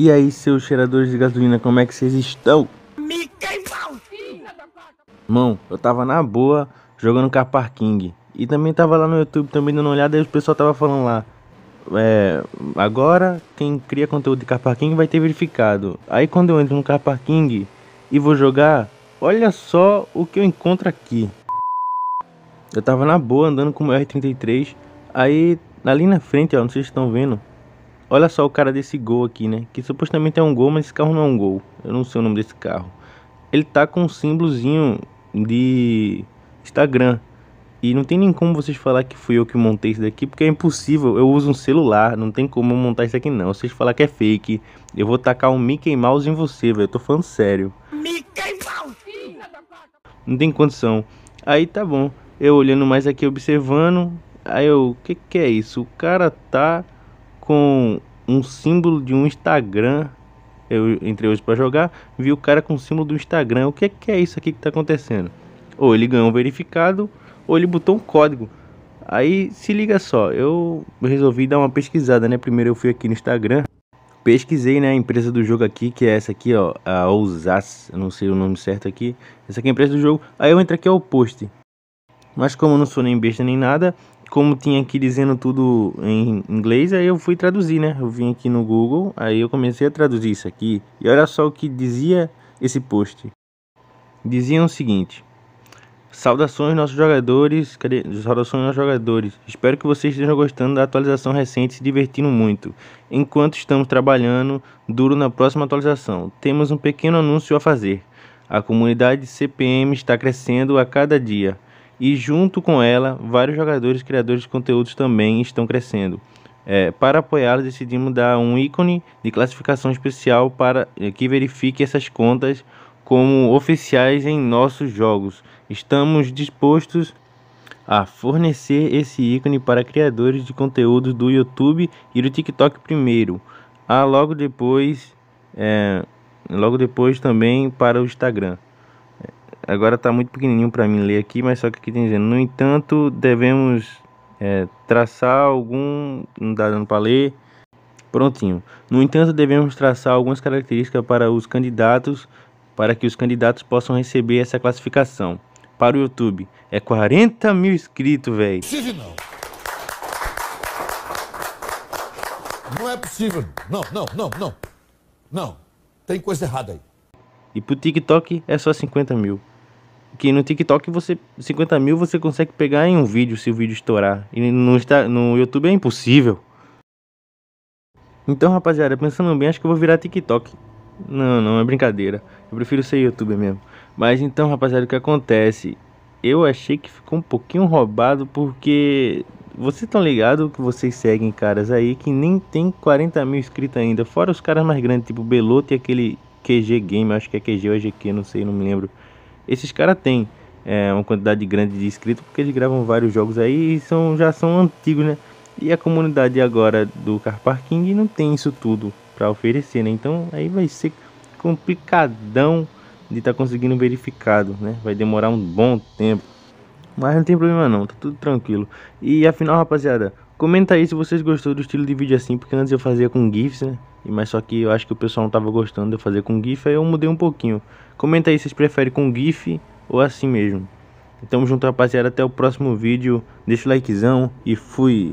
E aí, seus cheiradores de gasolina, como é que vocês estão? Me queimou! Mão, eu tava na boa jogando Car Parking. E também tava lá no YouTube também dando uma olhada e o pessoal tava falando lá. É, agora quem cria conteúdo de Car Parking vai ter verificado. Aí quando eu entro no Car Parking e vou jogar, olha só o que eu encontro aqui. Eu tava na boa andando com o R33, aí ali na frente, ó, não sei se estão vendo, Olha só o cara desse gol aqui, né? Que supostamente é um gol, mas esse carro não é um gol. Eu não sei o nome desse carro. Ele tá com um símbolozinho de Instagram. E não tem nem como vocês falar que fui eu que montei isso daqui, porque é impossível. Eu uso um celular, não tem como montar isso aqui não. Vocês falar que é fake, eu vou tacar um Mickey Mouse em você, velho. Eu tô falando sério. Mickey Mouse! Não tem condição. Aí tá bom. Eu olhando mais aqui, observando. Aí eu, o que que é isso? O cara tá com um símbolo de um Instagram. Eu entrei hoje para jogar, vi o cara com o símbolo do Instagram. O que é, que é isso aqui que está acontecendo? Ou ele ganhou um verificado, ou ele botou um código. Aí se liga só, eu resolvi dar uma pesquisada, né? Primeiro eu fui aqui no Instagram, pesquisei, né, a empresa do jogo aqui, que é essa aqui, ó, a Ousas, não sei o nome certo aqui. Essa aqui é a empresa do jogo. Aí eu entro aqui ao é post. Mas como eu não sou nem besta nem nada, como tinha aqui dizendo tudo em inglês, aí eu fui traduzir, né? Eu vim aqui no Google, aí eu comecei a traduzir isso aqui. E olha só o que dizia esse post. Diziam o seguinte: Saudações nossos jogadores, cadê? Saudações nossos jogadores. Espero que vocês estejam gostando da atualização recente se divertindo muito. Enquanto estamos trabalhando duro na próxima atualização, temos um pequeno anúncio a fazer. A comunidade CPM está crescendo a cada dia e junto com ela, vários jogadores criadores de conteúdos também estão crescendo. É, para apoiá-los, decidimos dar um ícone de classificação especial para eh, que verifique essas contas como oficiais em nossos jogos. Estamos dispostos a fornecer esse ícone para criadores de conteúdos do YouTube e do TikTok primeiro, ah, logo depois, é, logo depois também para o Instagram. Agora está muito pequenininho para mim ler aqui, mas só que aqui tem dizendo: no entanto, devemos é, traçar algum. Não dá dando para ler. Prontinho. No entanto, devemos traçar algumas características para os candidatos, para que os candidatos possam receber essa classificação. Para o YouTube, é 40 mil inscritos, velho. Não é possível. Não, não, não, não. Não. Tem coisa errada aí. E pro TikTok é só 50 mil que no TikTok você 50 mil você consegue pegar em um vídeo se o vídeo estourar e no, no YouTube é impossível. Então, rapaziada, pensando bem, acho que eu vou virar TikTok. Não, não é brincadeira. Eu prefiro ser YouTube mesmo. Mas então, rapaziada, o que acontece? Eu achei que ficou um pouquinho roubado porque vocês estão ligados que vocês seguem caras aí que nem tem 40 mil inscritos ainda. Fora os caras mais grandes, tipo Beloto e aquele QG Game, acho que é QG ou GQ, não sei, não me lembro. Esses caras têm é, uma quantidade grande de inscritos porque eles gravam vários jogos aí e são, já são antigos, né? E a comunidade agora do Car Parking não tem isso tudo para oferecer, né? Então aí vai ser complicadão de estar tá conseguindo verificado, né? Vai demorar um bom tempo. Mas não tem problema não, tá tudo tranquilo. E afinal, rapaziada, Comenta aí se vocês gostou do estilo de vídeo assim, porque antes eu fazia com GIFs, né? Mas só que eu acho que o pessoal não tava gostando de eu fazer com GIF, aí eu mudei um pouquinho. Comenta aí se vocês preferem com GIF ou assim mesmo. Tamo junto, rapaziada. Até o próximo vídeo. Deixa o likezão e fui!